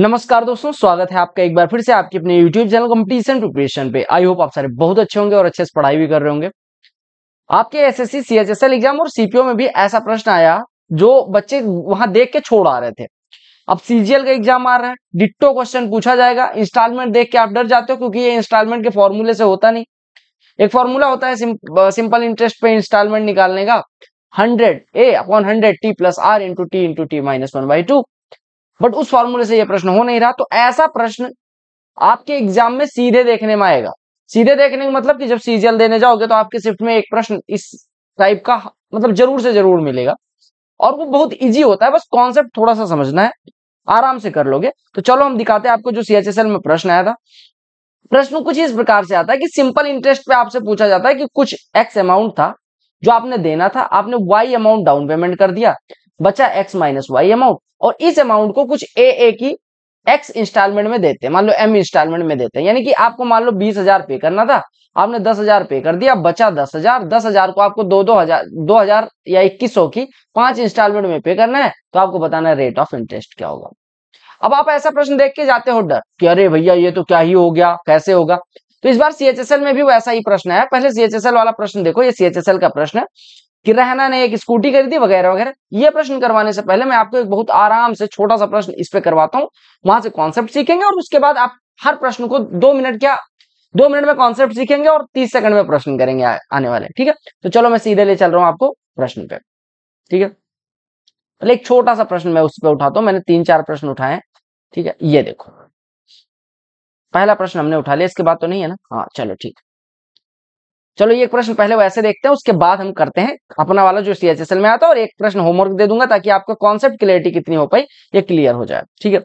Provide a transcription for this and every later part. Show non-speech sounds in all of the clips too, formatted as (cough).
नमस्कार दोस्तों स्वागत है आपका एक बार फिर से आपके अपने YouTube चैनल कंपटीशन प्रिपरेशन पे आई होप आप सारे बहुत अच्छे होंगे और अच्छे से पढ़ाई भी कर रहे होंगे आपके एस एस सी एग्जाम और सीपीओ में भी ऐसा प्रश्न आया जो बच्चे वहां देख के छोड़ आ रहे थे अब सीजीएल का एग्जाम आ रहा है डिट्टो क्वेश्चन पूछा जाएगा इंस्टॉलमेंट देख के आप डर जाते हो क्योंकि ये इंस्टॉलमेंट के फॉर्मूले से होता नहीं एक फॉर्मूला होता है सिंपल इंटरेस्ट पे इंस्टॉलमेंट निकालने का hundred A upon hundred T plus R into T into T minus one by two but उस फॉर्मूले से यह प्रश्न हो नहीं रहा तो ऐसा प्रश्न आपके एग्जाम में सीधे देखने में आएगा सीधे देखने का मतलब कि जब सीजीएल देने जाओगे तो आपके शिफ्ट में एक प्रश्न इस टाइप का मतलब जरूर से जरूर मिलेगा और वो बहुत इजी होता है बस कॉन्सेप्ट थोड़ा सा समझना है आराम से कर लोगे तो चलो हम दिखाते हैं आपको जो सीएचएसएल में प्रश्न आया था प्रश्न कुछ इस प्रकार से आता है कि सिंपल इंटरेस्ट पे आपसे पूछा जाता है कि कुछ एक्स अमाउंट था जो आपने देना था आपने वाई अमाउंट डाउन पेमेंट कर दिया बचा एक्स माइनस वाई अमाउंट और इस अमाउंट को कुछ ए ए की एक्स इंस्टॉलमेंट में देते हैं मान लो एम इंस्टॉलमेंट में देते हैं यानी कि आपको मान लो बीस हजार पे करना था आपने दस हजार पे कर दिया बचा दस हजार दस हजार को आपको दो दो हजार दो हजार या इक्कीस सौ की पांच इंस्टॉलमेंट में पे करना है तो आपको बताना है रेट ऑफ इंटरेस्ट क्या होगा अब आप ऐसा प्रश्न देख के जाते हो डर कि अरे भैया ये तो क्या ही हो गया कैसे होगा तो इस बार सीएचएसएल में भी वैसा ही प्रश्न है पहले सीएचएसएल वाला प्रश्न देखो ये सीएचएसएल का प्रश्न है कि रहना ने एक स्कूटी खरीदी वगैरह वगैरह ये प्रश्न करवाने से पहले मैं आपको एक बहुत आराम से छोटा सा प्रश्न इस पे करवाता हूँ वहां से कॉन्सेप्ट सीखेंगे और उसके बाद आप हर प्रश्न को दो मिनट क्या दो मिनट में कॉन्सेप्ट सीखेंगे और तीस सेकंड में प्रश्न करेंगे आने वाले ठीक है तो चलो मैं सीधे ले चल रहा हूँ आपको प्रश्न पे ठीक है एक छोटा सा प्रश्न मैं उस पर उठाता हूँ मैंने तीन चार प्रश्न उठाए ठीक है ये देखो पहला प्रश्न हमने उठा लिया इसके बाद तो नहीं है ना हाँ चलो ठीक है चलो ये प्रश्न पहले वैसे देखते हैं उसके बाद हम करते हैं अपना वाला जो सी एच एस एल में आता है और एक प्रश्न होमवर्क दे दूंगा ताकि आपका कॉन्सेप्ट क्लियरिटी कितनी हो पाई ये क्लियर हो जाए ठीक है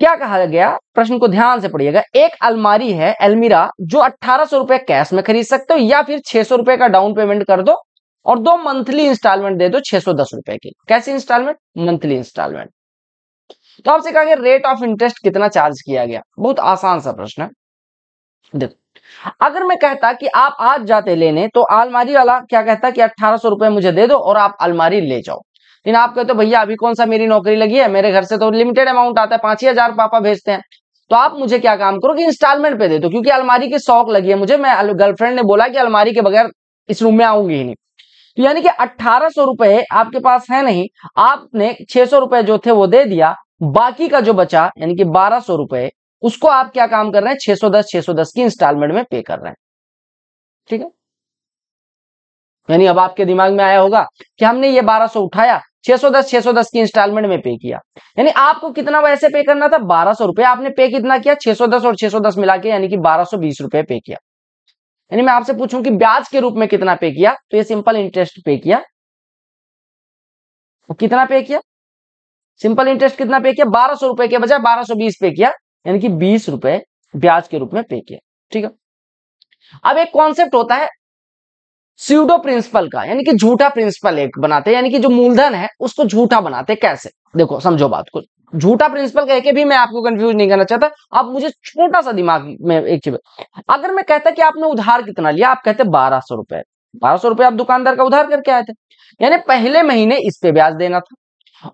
क्या कहा गया प्रश्न को ध्यान से पढ़िएगा एक अलमारी है अलमीरा जो अट्ठारह सौ रुपए कैश में खरीद सकते हो या फिर छह सौ रुपए का डाउन पेमेंट कर दो और दो मंथली इंस्टॉलमेंट दे दो छह सौ दस रुपए की कैसी इंस्टॉलमेंट मंथली इंस्टॉलमेंट तो आपसे कहा गया रेट ऑफ इंटरेस्ट कितना चार्ज किया गया बहुत आसान सा प्रश्न है देखो अगर मैं कहता कि आप आज जाते लेने तो अलमारी वाला क्या कहता कि अट्ठारह सौ रुपए मुझे दे दो और आप अलमारी ले जाओ लेकिन आप कहते हो भैया अभी कौन सा मेरी नौकरी लगी है मेरे घर से तो लिमिटेड अमाउंट आता है पांच ही हजार पापा भेजते हैं तो आप मुझे क्या काम करो कि इंस्टॉलमेंट पे दे दो क्योंकि अलमारी की शौक लगी है मुझे मैं गर्लफ्रेंड ने बोला कि अलमारी के बगैर इस रूम में आऊंगी ही नहीं तो यानी कि अट्ठारह सौ रुपए आपके पास है नहीं आपने छह सौ रुपए जो थे वो दे दिया बाकी का जो बचा यानी कि बारह सौ रुपए उसको आप क्या काम कर रहे हैं 610 610 की इंस्टॉलमेंट में पे कर रहे हैं ठीक है यानी अब आपके दिमाग में आया होगा कि हमने ये 1200 उठाया 610 610 की इंस्टॉलमेंट में पे किया यानी आपको कितना वैसे पे करना था बारह सौ आपने पे कितना किया 610 और 610 मिला के यानी कि बारह रुपए पे किया यानी मैं आपसे पूछूं कि ब्याज के रूप में कितना पे किया तो ये सिंपल इंटरेस्ट पे किया वो कितना पे किया सिंपल इंटरेस्ट कितना पे किया बारह सौ रुपए के बजाय बारह सौ बीस पे किया यानी कि बीस रुपए ब्याज के रूप में पे किया ठीक है अब एक कॉन्सेप्ट होता है सीडो प्रिंसिपल का यानी कि झूठा प्रिंसिपल एक बनाते हैं यानी कि जो मूलधन है उसको झूठा बनाते कैसे देखो समझो बात को झूठा प्रिंसिपल कह के भी मैं आपको कंफ्यूज नहीं करना चाहता आप मुझे छोटा सा दिमाग में एक चीज अगर मैं कहता कि आपने उधार कितना लिया आप कहते बारह सौ रुपए बारह सौ रुपए आप दुकानदार का उधार करके आए थे यानी पहले महीने इस पे ब्याज देना था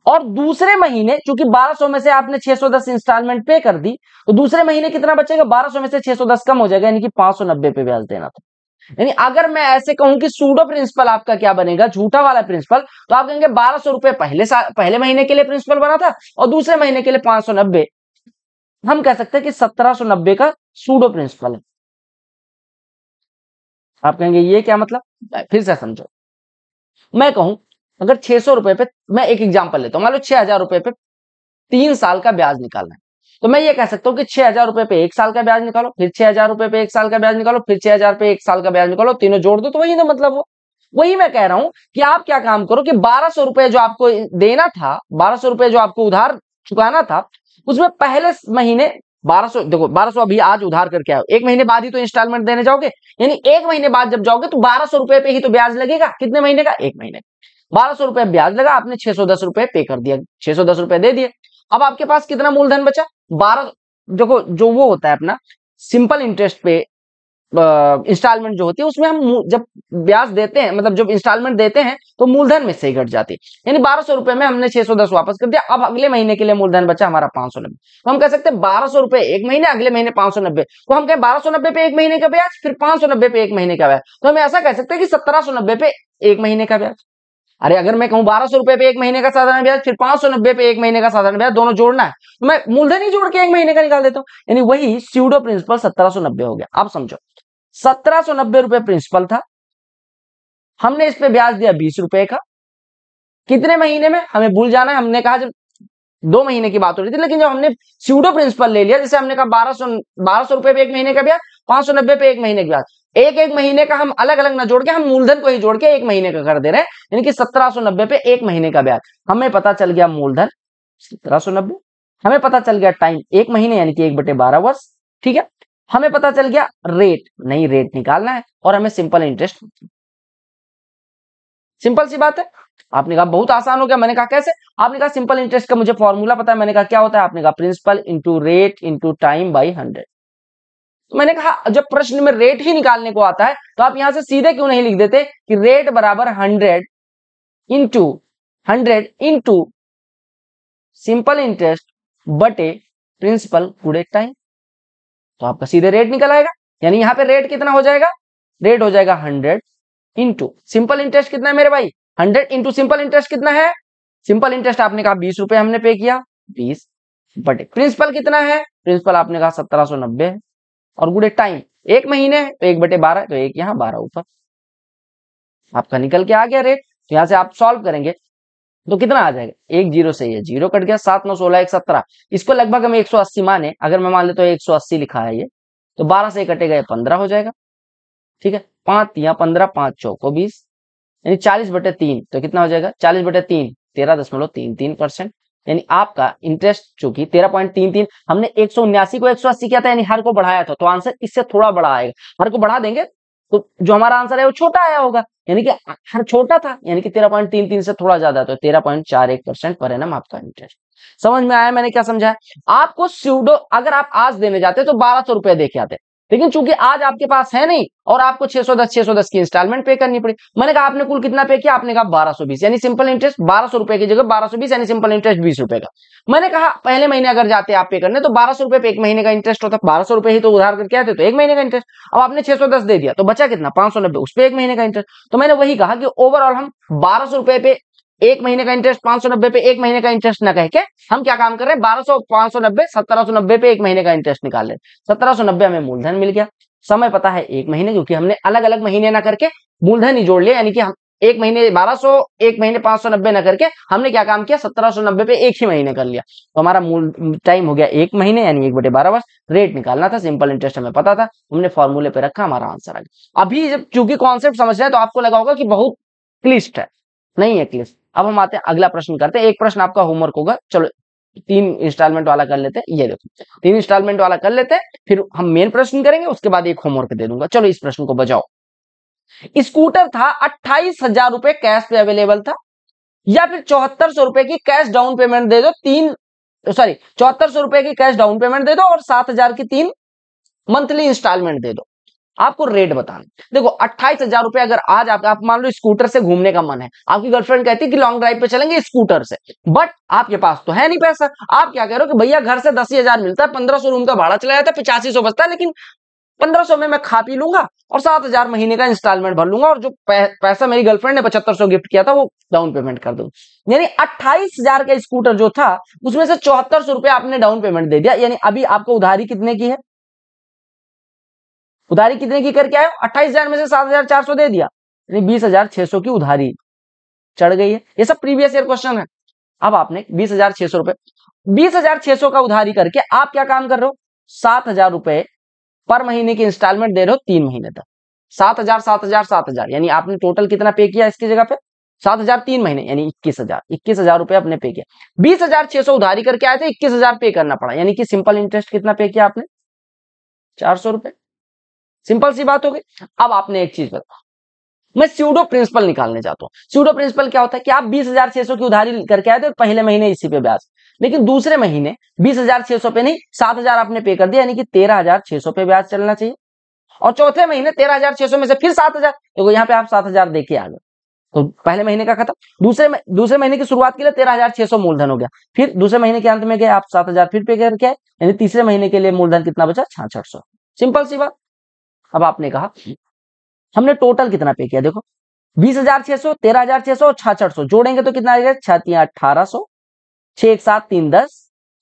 और दूसरे महीने चूंकि 1200 में से आपने 610 इंस्टॉलमेंट पे कर दी तो दूसरे महीने कितना बचेगा 1200 में से 610 कम हो जाएगा यानी कि 590 पे ब्याज देना था यानी अगर मैं ऐसे कहूं कि सूडो प्रिंसिपल आपका क्या बनेगा झूठा वाला प्रिंसिपल तो आप कहेंगे बारह सौ रुपए पहले पहले महीने के लिए प्रिंसिपल बना था और दूसरे महीने के लिए पांच सौ नब्बे हम कह सकते हैं कि सत्रह सौ नब्बे का सूडो प्रिंसिपल है आप कहेंगे ये क्या मतलब फिर से समझो मैं कहूं अगर छह सौ रुपए पे मैं एक एग्जाम्पल लेता हूँ मान लो छह हजार रुपए पे तीन साल का ब्याज निकालना है तो मैं ये कह सकता हूँ कि छह हजार रुपए पे एक साल का ब्याज निकालो फिर छह हजार रुपए पे एक साल का ब्याज निकालो फिर छह हजार पे एक साल का ब्याज निकालो तीनों जोड़ दो तो वही ना मतलब वो वही मैं कह रहा हूं कि आप क्या काम करो कि बारह सौ रुपए जो आपको देना था बारह सौ रुपए जो आपको उधार चुकाना था उसमें पहले महीने बारह सौ देखो बारह सौ अभी आज उधार करके आओ एक महीने बाद ही तो इंस्टॉलमेंट देने जाओगे यानी एक महीने बाद जब जाओगे तो बारह सौ रुपए पे ही तो ब्याज लगेगा कितने महीने का एक महीने बारह सौ रुपए ब्याज लगा आपने छह सौ दस रुपए पे कर दिया छह सौ दस रुपए दे दिए अब आपके पास कितना मूलधन बचा बारह देखो जो वो होता है अपना सिंपल इंटरेस्ट पे इंस्टॉलमेंट जो होती है उसमें हम जब ब्याज देते हैं मतलब जब इंस्टॉलमेंट देते हैं तो मूलधन में से ही घट जाती है यानी बारह सौ रुपए में हमने छह सौ दस वापस कर दिया अब अगले महीने के लिए मूलधन बचा हमारा पांच सौ नब्बे तो हम कह सकते हैं बारह सौ रुपए एक महीने अगले महीने पांच सौ नब्बे तो हम कहें बारह सौ नब्बे पे एक महीने का ब्याज फिर पांच सौ नब्बे पे एक महीने का ब्याज तो हम ऐसा कह सकते हैं कि सत्रह सौ नब्बे पे एक महीने का ब्याज अरे अगर मैं कहूं बारह सौ रुपए पे एक महीने का साधारण ब्याज फिर पांच सौ नब्बे पे एक महीने का साधारण ब्याज दोनों जोड़ना है तो मैं मूलधन ही जोड़ के एक महीने का निकाल देता हूं यानी वही स्यूडो प्रिंसिपल सत्रह सौ नब्बे हो गया आप समझो सत्रह सौ नब्बे रुपए प्रिंसिपल था हमने इस पे ब्याज दिया बीस रुपए का कितने महीने में हमें भूल जाना है हमने कहा जब दो महीने की बात हो रही थी लेकिन जब हमने सीडो प्रिंसिपल ले लिया जैसे हमने कहा बारह सौ बारह सौ रुपए पे एक महीने का ब्याज पांच सौ नब्बे पे एक महीने का ब्याज एक एक महीने का हम अलग अलग ना जोड़ के हम मूलधन को ही जोड़ के एक महीने का कर दे रहे हैं यानी कि सत्रह पे एक महीने का ब्याज हमें पता चल गया मूलधन सत्रह हमें पता चल गया टाइम एक महीने यानी कि एक बटे बारह वर्ष ठीक है हमें पता चल गया रेट नहीं रेट निकालना है और हमें सिंपल इंटरेस्ट सिंपल सी बात है आपने कहा बहुत आसान हो गया मैंने कहा कैसे आपने कहा सिंपल इंटरेस्ट का मुझे फॉर्मूला पता है मैंने कहा क्या होता है आपने कहा principal into rate into time by hundred तो मैंने कहा जब प्रश्न में रेट ही निकालने को आता है तो आप यहां से सीधे क्यों नहीं लिख देते कि रेट बराबर hundred into hundred into simple interest बटे प्रिंसिपल गुडेड टाइम तो आपका सीधे रेट निकल आएगा यानी यहां पे रेट कितना हो जाएगा रेट हो जाएगा हंड्रेड इंटू सिंपल इंटरेस्ट कितना है मेरे भाई हंड्रेड इंटू सिंपल इंटरेस्ट कितना है सिंपल इंटरेस्ट आपने कहा बीस रुपए हमने पे किया बीस बटे प्रिंसिपल कितना है प्रिंसिपल आपने कहा सत्रह सौ नब्बे है और गुड़े टाइम एक महीने है तो एक बटे बारह तो एक यहाँ बारह ऊपर आपका निकल के आ गया रेट तो यहां से आप सॉल्व करेंगे तो कितना आ जाएगा एक जीरो से ये जीरो कट गया सात नौ सोलह एक सत्रह इसको लगभग हम एक सौ अस्सी माने अगर मैं मान लेता तो एक सौ अस्सी लिखा है ये तो बारह से कटेगा पंद्रह हो जाएगा ठीक है पांच या पंद्रह पांच चौको बीस यानी चालीस बटे तीन तो कितना हो जाएगा चालीस बटे तीन तेरह दशमलव तीन तीन परसेंट यानी आपका इंटरेस्ट चूंकि तेरह पॉइंट तीन तीन हमने एक सौ उन्यासी को एक सौ अस्सी किया था यानी हर को बढ़ाया था तो आंसर इससे थोड़ा बड़ा आएगा हर को बढ़ा देंगे तो जो हमारा आंसर है वो छोटा आया होगा यानी कि हर छोटा था यानी कि तेरह पॉइंट तीन तीन से थोड़ा ज्यादा तो तेरह पॉइंट चार एक परसेंट पर ना आपका इंटरेस्ट समझ में आया मैंने क्या समझा आपको स्यूडो अगर आप आज देने जाते तो बारह सौ रुपए देके आते लेकिन चूंकि आज आपके पास है नहीं और आपको 610 610 की इंस्टॉलमेंट पे करनी पड़ी मैंने कहा आपने कुल कितना पे किया आपने कहा 1220 यानी सिंपल इंटरेस्ट बारह रुपए की जगह 1220 यानी सिंपल इंटरेस्ट बीस रुपए का मैंने कहा पहले महीने अगर जाते आप पे करने तो बारह रुपए पे एक महीने का इंटरेस्ट होता बारह रुपए ही तो उधार करके आते तो एक महीने का इंटरेस्ट अब आपने छह दे दिया तो बचा कितना पांच उस पर एक महीने का इंटरेस्ट तो मैंने वही कहा कि ओवरऑल हम बारह पे एक महीने का इंटरेस्ट पांच सौ नब्बे पे एक महीने का इंटरेस्ट ना कह के हम क्या काम कर रहे हैं बारह सौ पांच सौ नब्बे सत्रह सौ नब्बे पे एक महीने का इंटरेस्ट निकाल रहे सत्रह सौ नब्बे हमें मूलधन मिल गया समय पता है एक महीने क्योंकि हमने अलग अलग महीने ना करके मूलधन ही जोड़ लिया यानी कि हम एक महीने बारह सौ एक महीने पांच सौ नब्बे ना करके हमने क्या काम किया सत्रह सौ नब्बे पे एक ही महीने कर लिया तो हमारा मूल टाइम हो गया एक महीने यानी एक बटे बारह वर्ष रेट निकालना था सिंपल इंटरेस्ट हमें पता था हमने फॉर्मूले पे रखा हमारा आंसर आ गया अभी जब चूंकि कॉन्सेप्ट समझ रहे हैं तो आपको लगा होगा कि बहुत क्लिस्ट है नहीं है क्लिस्ट अब हम आते हैं अगला प्रश्न करते हैं एक प्रश्न आपका होमवर्क होगा चलो तीन इंस्टॉलमेंट वाला कर लेते हैं ये देखो तीन इंस्टॉलमेंट वाला कर लेते हैं फिर हम मेन प्रश्न करेंगे उसके बाद एक होमवर्क दे दूंगा चलो इस प्रश्न को बजाओ स्कूटर था अट्ठाईस हजार रुपए कैश पे अवेलेबल था या फिर चौहत्तर सौ रुपए की कैश डाउन पेमेंट दे दो तीन सॉरी चौहत्तर सौ रुपए की कैश डाउन पेमेंट दे दो और सात हजार की तीन मंथली इंस्टॉलमेंट दे दो आपको रेट बताना देखो अट्ठाईस हजार रुपए अगर आज आपका आप मान लो स्कूटर से घूमने का मन है आपकी गर्लफ्रेंड कहती है कि लॉन्ग ड्राइव पे चलेंगे स्कूटर से बट आपके पास तो है नहीं पैसा आप क्या कह रहे हो कि भैया घर से दस हजार मिलता है पंद्रह सौ रूम का भाड़ा चला जाता है पिचासी सौ बचता है लेकिन पंद्रह सौ में मैं खा पी लूंगा और सात हजार महीने का इंस्टॉलमेंट भर लूंगा और जो पैसा मेरी गर्लफ्रेंड ने पचहत्तर सौ गिफ्ट किया था वो डाउन पेमेंट कर दो यानी अट्ठाईस हजार का स्कूटर जो था उसमें से चौहत्तर सौ रुपया आपने डाउन पेमेंट दे दिया यानी अभी आपको उधारी कितने की है उधारी कितने की करके आयो अट्ठाईस हजार में से सात हजार चार सौ दे दिया बीस हजार छह सौ की उधारी चढ़ गई है ये सब प्रीवियस ईयर क्वेश्चन है अब आपने बीस हजार छह सौ रुपए बीस हजार छह सौ का उधारी करके आप क्या काम कर रहे हो सात हजार रुपए पर महीने की इंस्टॉलमेंट दे रहे हो तीन महीने तक सात हजार सात हजार सात हजार यानी आपने टोटल कितना पे किया इसकी जगह पे सात हजार तीन महीने यानी इक्कीस हजार इक्कीस हजार रुपए आपने पे किया बीस हजार छह सौ उधारी करके आए थे इक्कीस हजार पे करना पड़ा यानी कि सिंपल इंटरेस्ट कितना पे किया आपने चार सौ रुपए सिंपल सी बात हो गई अब आपने एक चीज बताओ मैं स्यूडो प्रिंसिपल निकालने चाहता हूँ स्यूडो प्रिंसिपल क्या होता है कि आप बीस हजार छह सौ की उधारी करके आए थे पहले महीने इसी पे ब्याज लेकिन दूसरे महीने बीस हजार छह सौ पे नहीं सात हजार आपने पे कर दिया यानी कि तेरह हजार छह सौ पे ब्याज चलना चाहिए और चौथे महीने तेरह हजार छह सौ में से फिर सात हजार देखो यहाँ पे आप सात हजार देके आ गए तो पहले महीने का खत्म दूसरे दूसरे महीने की शुरुआत के लिए तेरह हजार छह सौ मूलधन हो गया फिर दूसरे महीने के अंत में गए आप सात हजार फिर पे करके आए यानी तीसरे महीने के लिए मूलधन कितना बचा छाछ सौ सिंपल सी बात अब आपने कहा हमने टोटल कितना पे किया देखो बीस हजार छह सौ तेरह हजार छह सौ छाछठ सौ जोड़ेंगे तो कितना आएगा छतिया अठारह सौ छह एक सात तीन दस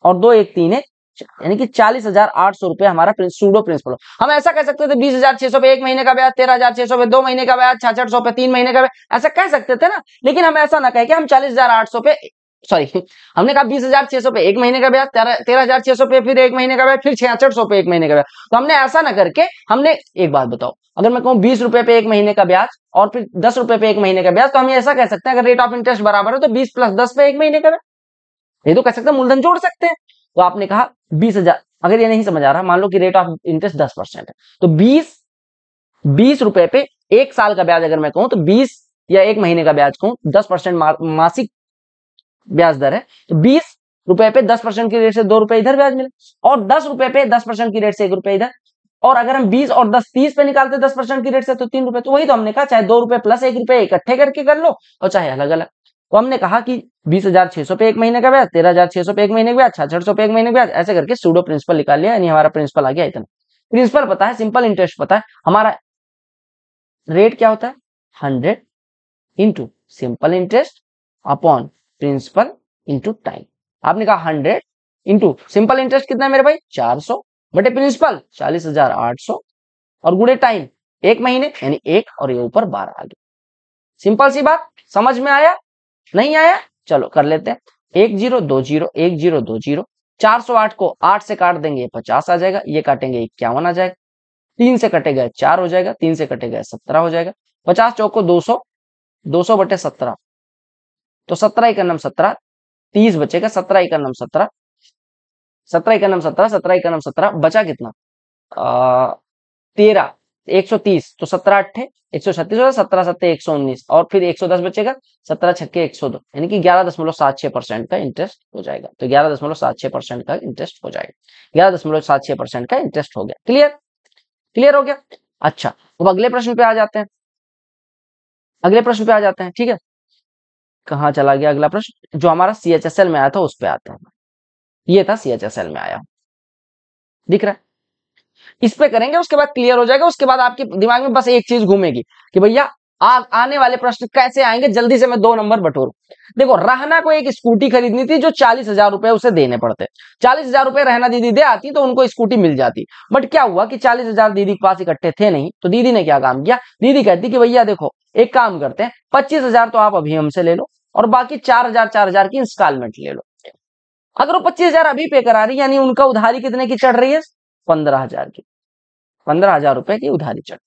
और दो एक तीन एक यानी कि चालीस हजार आठ सौ रुपए हमारा सूडो प्रिंसिपल हम ऐसा कह सकते थे बीस हजार छह सौ पे एक महीने का ब्याज तेरह हजार छह सौ पे दो महीने का ब्याज छाछठ सौ पे तीन महीने का ब्याज ऐसा कह सकते थे ना लेकिन हम ऐसा ना कहे कि हम चालीस हजार आठ सौ पे सॉरी (laughs) हमने कहा बीस हजार छह सौ पे एक महीने का ब्याज तेरह हजार छह सौ पे फिर एक महीने का ब्याज फिर छियासठ सौ पे एक महीने का ब्याज तो हमने ऐसा ना करके हमने एक बात बताओ अगर मैं कहूँ बीस रुपए पे एक महीने का ब्याज और फिर दस रुपए पे एक महीने का ब्याज तो हम ऐसा कह सकते हैं अगर रेट ऑफ इंटरेस्ट बराबर है तो बीस प्लस दस पे एक महीने का ब्याज ये तो कह सकते हैं मूलधन जोड़ सकते हैं तो आपने कहा बीस हजार अगर ये नहीं समझ आ रहा मान लो कि रेट ऑफ इंटरेस्ट दस परसेंट है तो बीस बीस रुपए पे एक साल का ब्याज अगर मैं कहूँ तो बीस या एक महीने का ब्याज कहूँ दस परसेंट मासिक ब्याज दर है तो बीस रुपए पे दस परसेंट की रेट से दो रुपए इधर ब्याज मिले और दस रुपए पे दस परसेंट की रेट से एक रुपए इधर और अगर हम बीस और दस तीस पे निकालते दस परसेंट की रेट से तो तीन रुपए तो वही तो हमने कहा चाहे दो रुपए प्लस एक रुपए इकट्ठे करके कर लो और चाहे अलग अलग तो हमने कहा कि बीस हजार छह सौ पे एक महीने का ब्याज तेरह हजार छह सौ पे एक महीने का ब्याज छठ सौ पे एक महीने का ब्याज ऐसे करके सूडो प्रिंसिपल निकाल लिया यानी हमारा प्रिंसिपल आ गया इतना प्रिंसिपल पता है सिंपल इंटरेस्ट पता है हमारा रेट क्या होता है hundred into simple interest upon principal into time आपने कहा हंड्रेड इंटू सिंपल इंटरेस्ट कितना है मेरे भाई चार सौ बटे प्रिंसिपल चालीस हजार आठ सौ और गुड़े टाइम एक महीने यानी एक और ये ऊपर बारह आ गया सिंपल सी बात समझ में आया नहीं आया चलो कर लेते हैं एक जीरो दो जीरो एक जीरो दो जीरो चार सौ आठ को आठ से काट देंगे पचास आ जाएगा ये काटेंगे इक्यावन आ जाएगा तीन से कटेगा चार हो जाएगा तीन से कटेगा सत्रह हो जाएगा पचास चौको दो सौ दो सौ बटे सत्रह तो सत्रह एक नम सत्रह तीस बचेगा सत्रह एक नम सत्रह सत्रह एक नम सत्रह सत्रह एक नम सत्रह बचा कितना तेरह एक सौ तीस तो सत्रह अट्ठे एक सौ छत्तीस होगा सत्रह सत्तर एक सौ उन्नीस और फिर एक सौ दस बचेगा सत्रह छक्के एक सौ दो यानी कि ग्यारह दशमलव सात छह परसेंट का इंटरेस्ट हो जाएगा तो ग्यारह दशमलव सात छह परसेंट का इंटरेस्ट हो जाएगा ग्यारह दशमलव सात छह परसेंट का इंटरेस्ट हो गया क्लियर क्लियर हो गया अच्छा अब अगले प्रश्न पे आ जाते हैं अगले प्रश्न पे आ जाते हैं ठीक है कहाँ चला गया अगला प्रश्न जो हमारा सी एच एस एल में आया था उस पर आता है ये था सी एच एस एल में आया दिख रहा है इस पे करेंगे उसके बाद क्लियर हो जाएगा उसके बाद आपके दिमाग में बस एक चीज घूमेगी कि भैया आ, आने वाले प्रश्न कैसे आएंगे जल्दी से मैं दो नंबर बटोरू देखो रहना को एक स्कूटी खरीदनी थी जो चालीस हजार रुपए उसे देने पड़ते चालीस हजार रुपए रहना दीदी दे आती तो उनको स्कूटी मिल जाती बट क्या हुआ कि चालीस हजार दीदी के पास इकट्ठे थे नहीं तो दीदी ने क्या काम किया दीदी कहती कि भैया देखो एक काम करते हैं पच्चीस हजार तो आप अभी हमसे ले लो और बाकी चार हजार चार हजार की इंस्टॉलमेंट ले लो अगर वो पच्चीस हजार अभी पे करा रही यानी उनका उधारी कितने की चढ़ रही है पंद्रह हजार की पंद्रह हजार रुपए की उधारी चढ़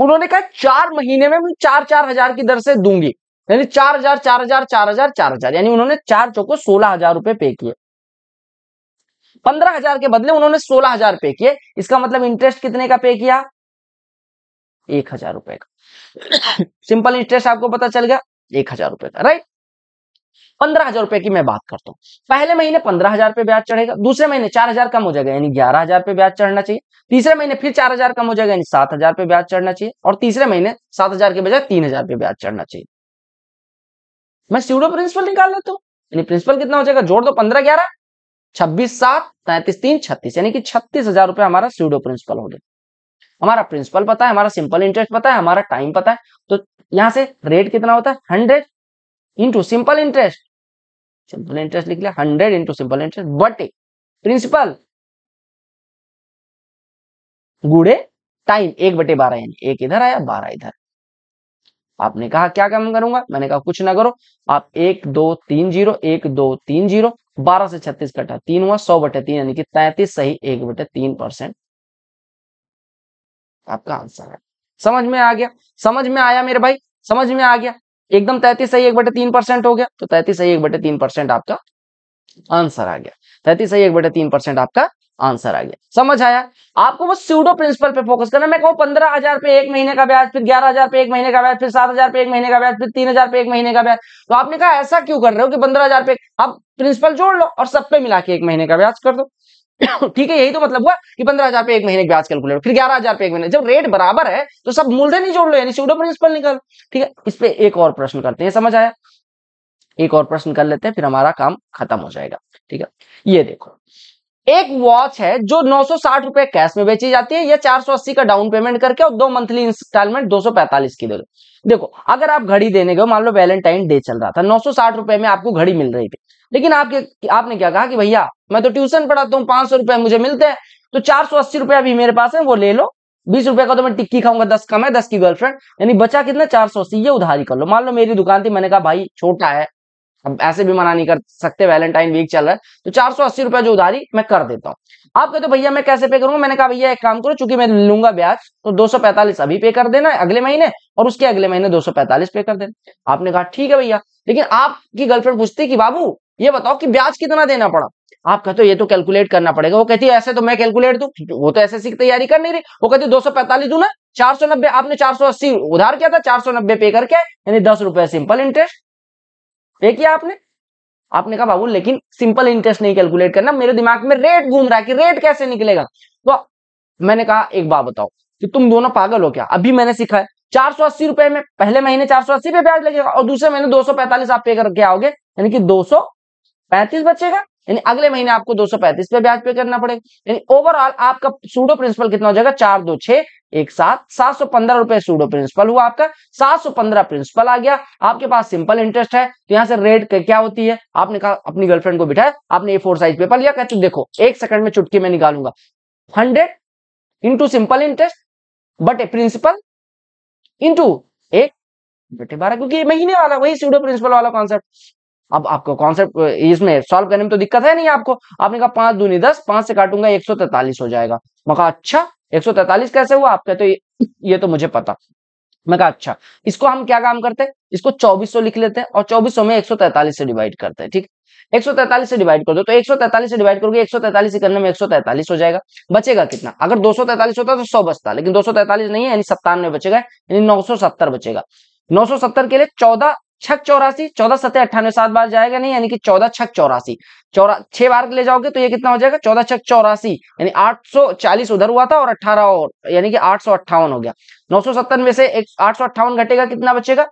उन्होंने कहा चार महीने में मैं चार चार हजार की दर से दूंगी यानी चार हजार चार हजार चार हजार चार हजार यानी उन्होंने चार चौको सोलह हजार रुपए पे किए पंद्रह हजार के बदले उन्होंने सोलह हजार पे किए इसका मतलब इंटरेस्ट कितने का पे किया एक हजार रुपए का (coughs) सिंपल इंटरेस्ट आपको पता चल गया एक हजार रुपए का राइट पंद्रह हजार रुपए की मैं बात करता हूँ पहले महीने पंद्रह हजार पे ब्याज चढ़ेगा दूसरे महीने चार हजार कम हो जाएगा यानी ग्यारह हजार पे ब्याज चढ़ना चाहिए तीसरे महीने फिर चार हजार कम हो जाएगा यानी सात हजार पे ब्याज चढ़ना चाहिए और तीसरे महीने सात हजार के बजाय तीन हजार पे ब्याज चढ़ना चाहिए मैं सीडो प्रिंसिपल निकाल लेता हूँ यानी प्रिंसिपल कितना हो जाएगा जोड़ दो पंद्रह ग्यारह छब्बीस सात तैतीस तीन छत्तीस यानी कि छत्तीस हजार रुपये हमारा सीडो प्रिंसिपल हो गया हमारा प्रिंसिपल पता है हमारा सिंपल इंटरेस्ट पता है हमारा टाइम पता है तो यहाँ से रेट कितना होता है hundred into simple interest simple interest लिख लिया हंड्रेड इंटू सिंपल इंटरेस्ट बटे प्रिंसिपल गुड़े टाइम एक बटे बारह यानी एक इधर आया बारह इधर आपने कहा क्या काम करूंगा मैंने कहा कुछ ना करो आप एक दो तीन जीरो एक दो तीन जीरो बारह से छत्तीस कटा तीन हुआ सौ बटे तीन यानी कि तैतीस सही एक बटे तीन परसेंट आपका आंसर है समझ में आ गया समझ में आया मेरे भाई समझ में आ गया एकदम तैतीस सही एक बटे तीन परसेंट हो गया तो तैतीस सही एक बटे तीन परसेंट आपका आंसर आ गया तैतीस सही एक बटे तीन परसेंट आपका आंसर आ गया समझ आया आपको बस सूडो प्रिंसिपल पे फोकस करना मैं कहूँ पंद्रह हजार पे एक महीने का ब्याज फिर ग्यारह हजार पे एक महीने का ब्याज फिर सात हजार पे एक महीने का ब्याज फिर तीन हजार पे एक महीने का ब्याज तो आपने कहा ऐसा क्यों कर रहे हो कि पंद्रह हजार पे आप प्रिंसिपल जोड़ लो और सब पे मिला के एक महीने का ब्याज कर दो (coughs) ठीक है यही तो मतलब हुआ कि पंद्रह हजार पे एक महीने ब्याज कैलकुलेट फिर ग्यारह हजार पे एक महीने जब रेट बराबर है तो सब मूलधन ही जोड़ लो यानी सूडो प्रिंसिपल निकल ठीक है इस पर एक और प्रश्न करते हैं समझ आया एक और प्रश्न कर लेते हैं फिर हमारा काम खत्म हो जाएगा ठीक है ये देखो एक वॉच है जो नौ रुपए कैश में बेची जाती है या 480 का डाउन पेमेंट करके और दो मंथली इंस्टॉलमेंट 245 की दे दो देखो अगर आप घड़ी देने गए मान लो वैलेंटाइन डे चल रहा था नौ रुपए में आपको घड़ी मिल रही थी लेकिन आपके आपने क्या कहा कि भैया मैं तो ट्यूशन पढ़ाता हूँ पांच रुपए मुझे मिलते हैं तो चार सौ अस्सी अभी मेरे पास है वो ले लो बीस रुपए का तो मैं टिक्की खाऊंगा दस कम है दस की गर्लफ्रेंड यानी बचा कितना चार सौ अस्सी ये उधारी कर लो मान लो मेरी दुकान थी मैंने कहा भाई छोटा है अब ऐसे भी मना नहीं कर सकते वैलेंटाइन वीक चल रहा है तो चार सौ अस्सी रुपया जो उधारी मैं कर देता हूँ आप कहते तो भैया मैं कैसे पे करूंगा मैंने कहा भैया एक काम करो चूंकि मैं लूंगा ब्याज तो दो सौ पैंतालीस अभी पे कर देना अगले महीने और उसके अगले महीने दो सौ पैंतालीस पे कर देना आपने कहा ठीक है भैया लेकिन आपकी गर्लफ्रेंड पूछती कि बाबू ये बताओ कि ब्याज कितना देना पड़ा आप कहते हो ये तो कैलकुलेट करना पड़ेगा वो कहती है ऐसे तो मैं कैलकुलेट दू वो तो ऐसे की तैयारी कर नहीं रही वो कहती है दो सौ पैंतालीस दू ना चार सौ नब्बे आपने चार सौ अस्सी उधार किया था चार सौ नब्बे पे करके यानी दस रुपए सिंपल इंटरेस्ट ये किया आपने आपने कहा बाबू लेकिन सिंपल इंटरेस्ट नहीं कैलकुलेट करना मेरे दिमाग में रेट घूम रहा है कि रेट कैसे निकलेगा तो मैंने कहा एक बात बताओ कि तुम दोनों पागल हो क्या अभी मैंने सीखा है चार सौ अस्सी रुपए में पहले महीने चार सौ अस्सी पे ब्याज लगेगा और दूसरे महीने दो सौ पैंतालीस आप पे करके आओगे यानी कि दो सौ पैंतीस बचेगा यानी अगले महीने आपको दो सौ पैंतीस पे ब्याज पे करना पड़ेगा यानी ओवरऑल आपका सूडो प्रिंसिपल कितना हो जाएगा चार दो छह एक सात सात सौ पंद्रह रुपए सूडो प्रिंसिपल हुआ आपका सात सौ पंद्रह प्रिंसिपल आ गया आपके पास सिंपल इंटरेस्ट है तो यहां से रेट क्या होती है आपने कहा अपनी गर्लफ्रेंड को बिठाया आपने ए फोर साइज पेपर लिया कहते देखो एक सेकंड में चुटकी में निकालूंगा hundred into simple interest but a principal into एक बटे बारह क्योंकि महीने वाला वही सूडो प्रिंसिपल वाला कॉन्सेप्ट अब आपको कॉन्सेप्ट इसमें सॉल्व करने में तो दिक्कत है नहीं आपको आपने कहा पांच दूनी दस पांच से काटूंगा एक सौ तैतालीस हो जाएगा मैं कहा अच्छा एक सौ तैतालीस कैसे हुआ आप तो ये तो मुझे पता मैं कहा अच्छा इसको हम क्या काम करते हैं इसको 2400 लिख लेते हैं और 2400 में 143 से डिवाइड करते हैं ठीक 143 से डिवाइड कर दो तो 143 से डिवाइड करोगे 143 से करने में 143 हो जाएगा बचेगा कितना अगर 243 होता तो 100 बचता लेकिन 243 नहीं है यानी सत्तानवे बचेगा यानी 970 बचेगा 970 के लिए 14 छक चौरासी चौदह सत्तर अट्ठानवे सात बार जाएगा नहीं यानी कि चौदह छक चौरासी चौरा छह बार ले जाओगे तो ये कितना हो जाएगा चौदह छक चौरासी यानी आठ सौ चालीस उधर हुआ था और अट्ठारह और यानी कि आठ सौ अट्ठावन हो गया नौ सौ सत्तर में से एक आठ सौ अट्ठावन घटेगा कितना बचेगा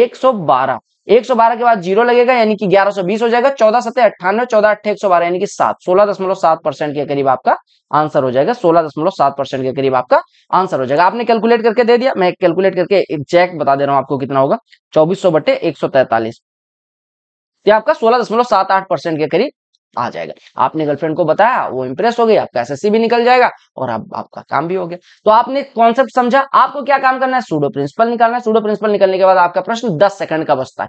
एक सौ बारह एक सौ बारह के बाद जीरो लगेगा यानी कि ग्यारह सौ बीस हो जाएगा चौदह सत्य अट्ठानवे चौदह अट्ठे एक सौ बारह यानी कि सात सोलह दशमलव सात परसेंट के करीब आपका आंसर हो जाएगा सोलह दशमलव सात परसेंट के करीब आपका आंसर हो जाएगा आपने कैलकुलेट करके दे दिया मैं कैलकुलेट करके चेक बता दे रहा हूं आपको कितना होगा चौबीस सौ बटे एक सौ तैतालीस ये आपका सोलह दशमलव सात आठ परसेंट के करीब आ जाएगा आपने गर्लफ्रेंड को बताया वो इंप्रेस हो गई आपका एसएससी भी निकल जाएगा और अब आप, आपका काम भी हो गया तो आपने कॉन्सेप्ट समझा आपको क्या काम करना है सूडो प्रिंसिपल निकालना है सूडो प्रिंसिपल निकलने के बाद आपका प्रश्न 10 सेकंड का बचता है